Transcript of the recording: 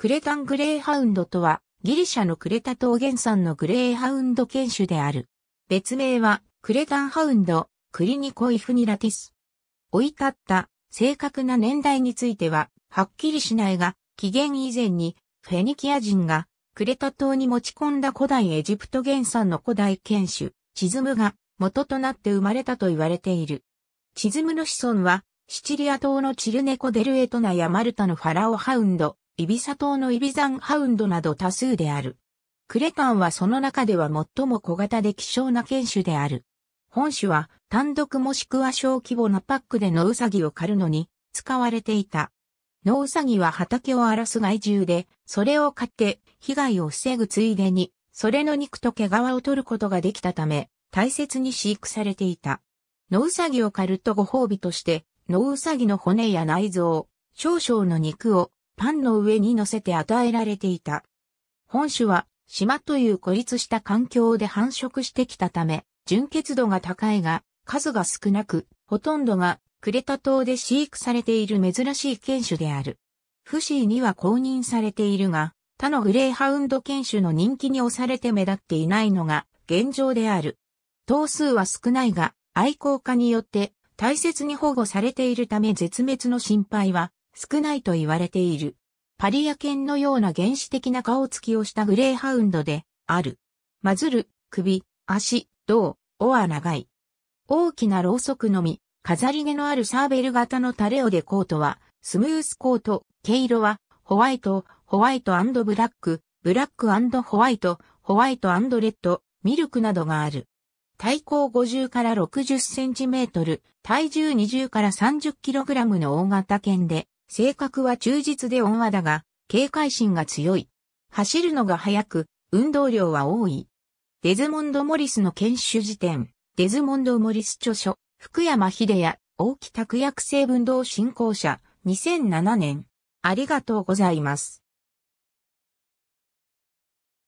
クレタングレーハウンドとは、ギリシャのクレタ島原産のグレーハウンド犬種である。別名は、クレタンハウンド、クリニコイフニラティス。追い立った正確な年代については、はっきりしないが、紀元以前に、フェニキア人が、クレタ島に持ち込んだ古代エジプト原産の古代犬種、チズムが元となって生まれたと言われている。チズムの子孫は、シチリア島のチルネコデルエトナやマルタのファラオハウンド、イビサ島のイビザンハウンドなど多数である。クレカンはその中では最も小型で希少な犬種である。本種は単独もしくは小規模なパックでノウサギを狩るのに使われていた。ノウサギは畑を荒らす害獣で、それを飼って被害を防ぐついでに、それの肉と毛皮を取ることができたため、大切に飼育されていた。ノウサギを狩るとご褒美として、ノウサギの骨や内臓、少々の肉をパンの上に乗せて与えられていた。本種は島という孤立した環境で繁殖してきたため、純血度が高いが、数が少なく、ほとんどがクレタ島で飼育されている珍しい犬種である。フシーには公認されているが、他のグレーハウンド犬種の人気に押されて目立っていないのが現状である。頭数は少ないが、愛好家によって大切に保護されているため絶滅の心配は少ないと言われている。パリア犬のような原始的な顔つきをしたグレーハウンドで、ある。マずる、首、足、胴、尾は長い。大きなろうそくのみ、飾り毛のあるサーベル型のタレオでコートは、スムースコート、毛色は、ホワイト、ホワイトブラック、ブラックホワイト、ホワイトレッド、ミルクなどがある。体高50から60センチメートル、体重20から30キログラムの大型犬で、性格は忠実で温和だが、警戒心が強い。走るのが速く、運動量は多い。デズモンド・モリスの研修辞典、デズモンド・モリス著書、福山秀也、大木拓薬成分動振興者、2007年。ありがとうございます。